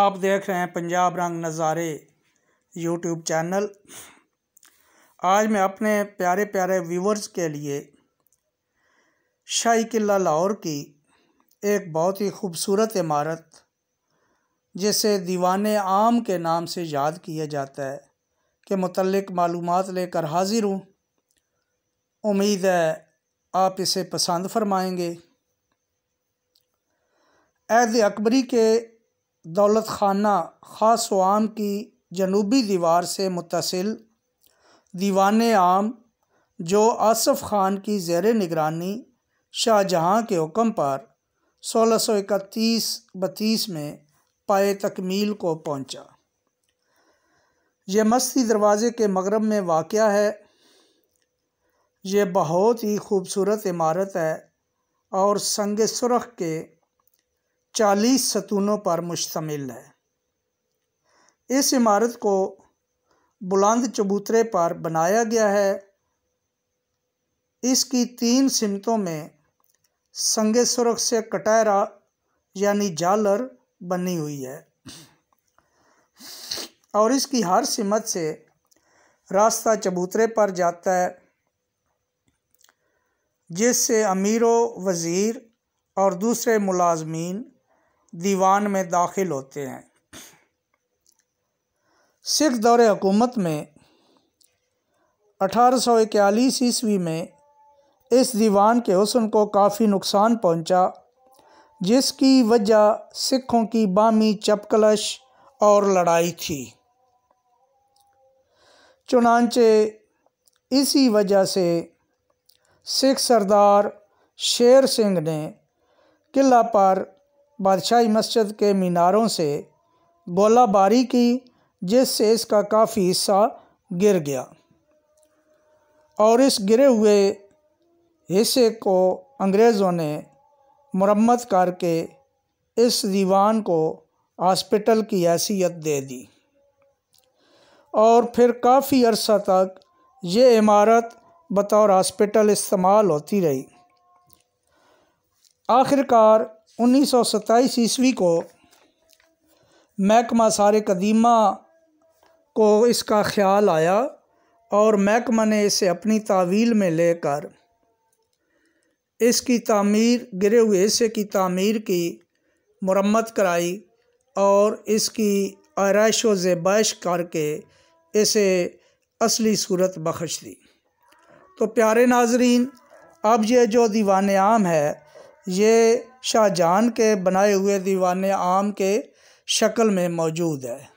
आप देख रहे हैं पंजाब रंग नज़ारे यूट्यूब चैनल आज मैं अपने प्यारे प्यारे व्यूवर्स के लिए शाही किला लाहौर की एक बहुत ही खूबसूरत इमारत जिसे दीवान आम के नाम से याद किया जाता है के मतलब मालूम लेकर हाजिर हूँ उम्मीद है आप इसे पसंद फरमाएंगे ऐद अकबरी के दौलत खाना ख़ास आम की जनूबी दीवार से मुतसिल दीवान आम जो आसफ़ ख़ान की ज़ैर निगरानी शाहजहाँ के हुक्म पर सोलह सौ इकतीस बतीस में पाए तकमील को पहुँचा यह मस्ती दरवाज़े के मगरब में वाक़ है यह बहुत ही खूबसूरत इमारत है और संग सुरख के चालीस सतूनों पर मुश्तमिल है इस इमारत को बुलंद चबूतरे पर बनाया गया है इसकी तीन सिमतों में संगे सुरख से कटहरा यानी जालर बनी हुई है और इसकी हर सिमत से रास्ता चबूतरे पर जाता है जिससे अमीरों वज़ीर और दूसरे मुलाजमीन दीवान में दाखिल होते हैं सिख दौर हुकूमत में अठारह सौ इक्यालीस ईस्वी में इस दीवान के हुसन को काफ़ी नुकसान पहुंचा, जिसकी वजह सिखों की बामी चपकलश और लड़ाई थी चुनाचे इसी वजह से सिख सरदार शेर सिंह ने किला पर बादशाही मस्जिद के मीनारों से गोलाबारी की जिससे इसका काफ़ी हिस्सा गिर गया और इस गिरे हुए हिस्से को अंग्रेज़ों ने मरम्मत करके इस दीवान को हॉस्पिटल की हैसियत दे दी और फिर काफ़ी अरसा तक ये इमारत बतौर हॉस्पिटल इस्तेमाल होती रही आखिरकार उन्नीस सौ सत्ताईस ईस्वी को महकमा सारे कदीमा को इसका ख्याल आया और महकमा ने इसे अपनी तावील में लेकर इसकी तामीर गिरे हुए हिस्से की तामीर की मरम्मत कराई और इसकी आरइश व ज़ैबाइश करके इसे असली सूरत बख्श दी तो प्यारे नाजरीन अब ये जो दीवान आम है ये शाहजहान के बनाए हुए दीवाने आम के शक्ल में मौजूद है